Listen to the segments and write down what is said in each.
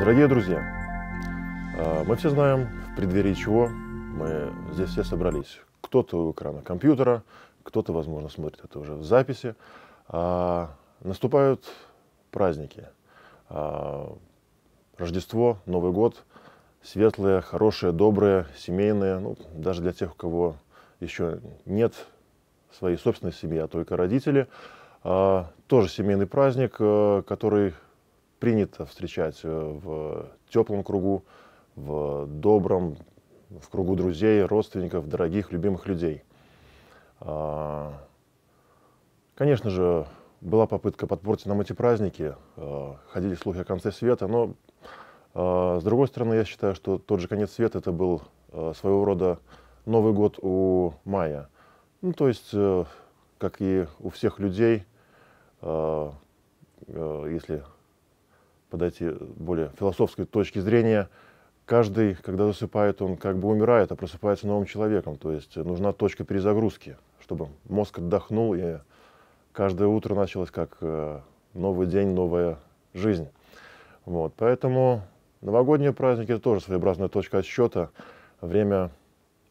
Дорогие друзья, а, мы все знаем, в преддверии чего мы здесь все собрались. Кто-то у экрана компьютера, кто-то, возможно, смотрит это уже в записи. А, наступают праздники. А, Рождество, Новый год, светлые, хорошие, добрые, семейные. Ну, даже для тех, у кого еще нет своей собственной семьи, а только родители. Тоже семейный праздник, э, который принято встречать э, в теплом кругу, в добром, в кругу друзей, родственников, дорогих, любимых людей. А, конечно же, была попытка подпортить нам эти праздники, э, ходили слухи о конце света, но, э, с другой стороны, я считаю, что тот же конец света это был своего рода Новый год у мая. Ну, то есть, как и у всех людей, если подойти э, более философской точки зрения, каждый, когда засыпает, он как бы умирает, а просыпается новым человеком. То есть э, нужна точка перезагрузки, чтобы мозг отдохнул, и каждое утро началось как э, новый день, новая жизнь. Вот. Поэтому новогодние праздники – это тоже своеобразная точка отсчета. Время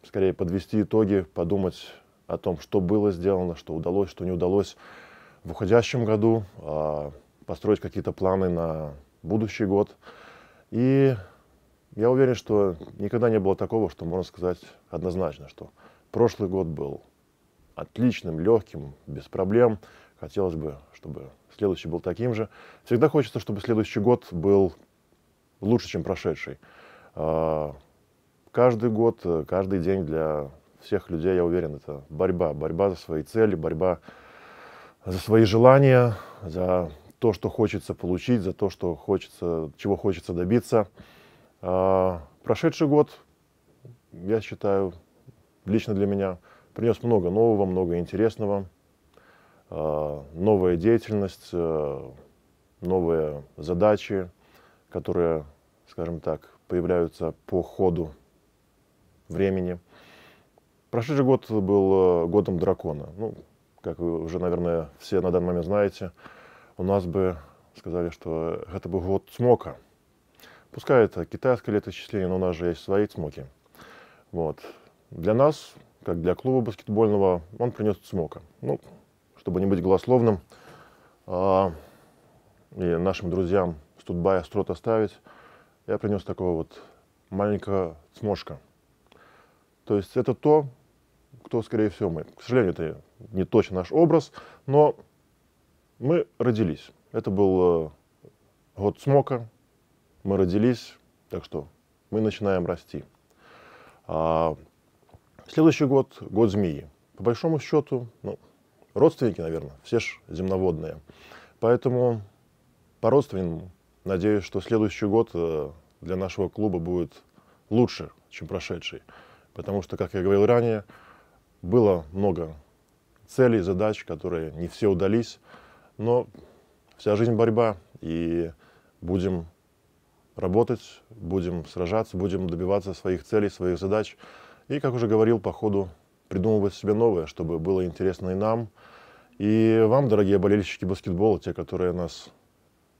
скорее подвести итоги, подумать о том, что было сделано, что удалось, что не удалось в уходящем году, а построить какие-то планы на будущий год. И я уверен, что никогда не было такого, что можно сказать однозначно, что прошлый год был отличным, легким, без проблем. Хотелось бы, чтобы следующий был таким же. Всегда хочется, чтобы следующий год был лучше, чем прошедший. А, каждый год, каждый день для всех людей, я уверен, это борьба. Борьба за свои цели, борьба за свои желания, за то, что хочется получить, за то, что хочется, чего хочется добиться. А, прошедший год, я считаю, лично для меня принес много нового, много интересного. А, новая деятельность, а, новые задачи, которые, скажем так, появляются по ходу времени. Прошедший год был годом дракона. Ну, как вы уже, наверное, все на данный момент знаете, у нас бы сказали, что это быў год смока. пускай это китайское летоисчисление, но у нас же есть свои смоки. вот для нас как для клуба баскетбольного он принес смока. ну чтобы не быть голословным а, и нашим друзьям студбая строт оставить я принес такого вот маленького цмошка то есть это то кто скорее всего мы к сожалению это не точно наш образ но мы родились. Это был э, год смока. Мы родились, так что мы начинаем расти. А следующий год – год змеи. По большому счету, ну, родственники, наверное, все же земноводные. Поэтому по родственным надеюсь, что следующий год э, для нашего клуба будет лучше, чем прошедший. Потому что, как я говорил ранее, было много целей, задач, которые не все удались. Но вся жизнь борьба, и будем работать, будем сражаться, будем добиваться своих целей, своих задач. И, как уже говорил, по ходу придумывать себе новое, чтобы было интересно и нам, и вам, дорогие болельщики баскетбола, те, которые нас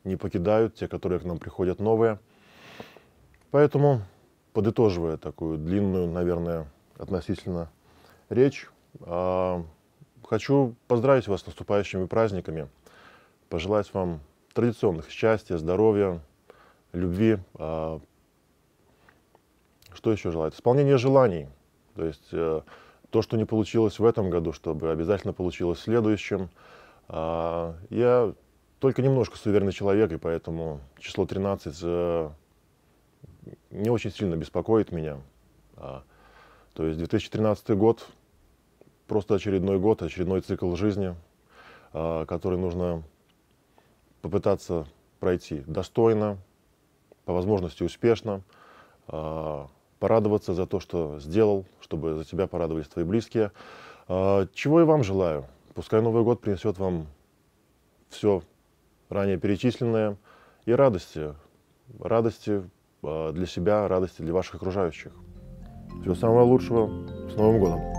не покидают, те, которые к нам приходят новые. Поэтому, подытоживая такую длинную, наверное, относительно речь, а, хочу поздравить вас с наступающими праздниками – пожелать вам традиционных счастья, здоровья, любви. А, что еще желать? Исполнение желаний. То есть э, то, что не получилось в этом году, чтобы обязательно получилось в следующем. А, я только немножко суверенный человек, и поэтому число 13 э, не очень сильно беспокоит меня. А, то есть 2013 год просто очередной год, очередной цикл жизни, который нужно попытаться пройти достойно, по возможности успешно, а, порадоваться за то, что сделал, чтобы за тебя порадовались твои близкие. А, чего и вам желаю. Пускай Новый год принесет вам все ранее перечисленное и радости. Радости а, для себя, радости для ваших окружающих. Всего самого лучшего. С Новым годом!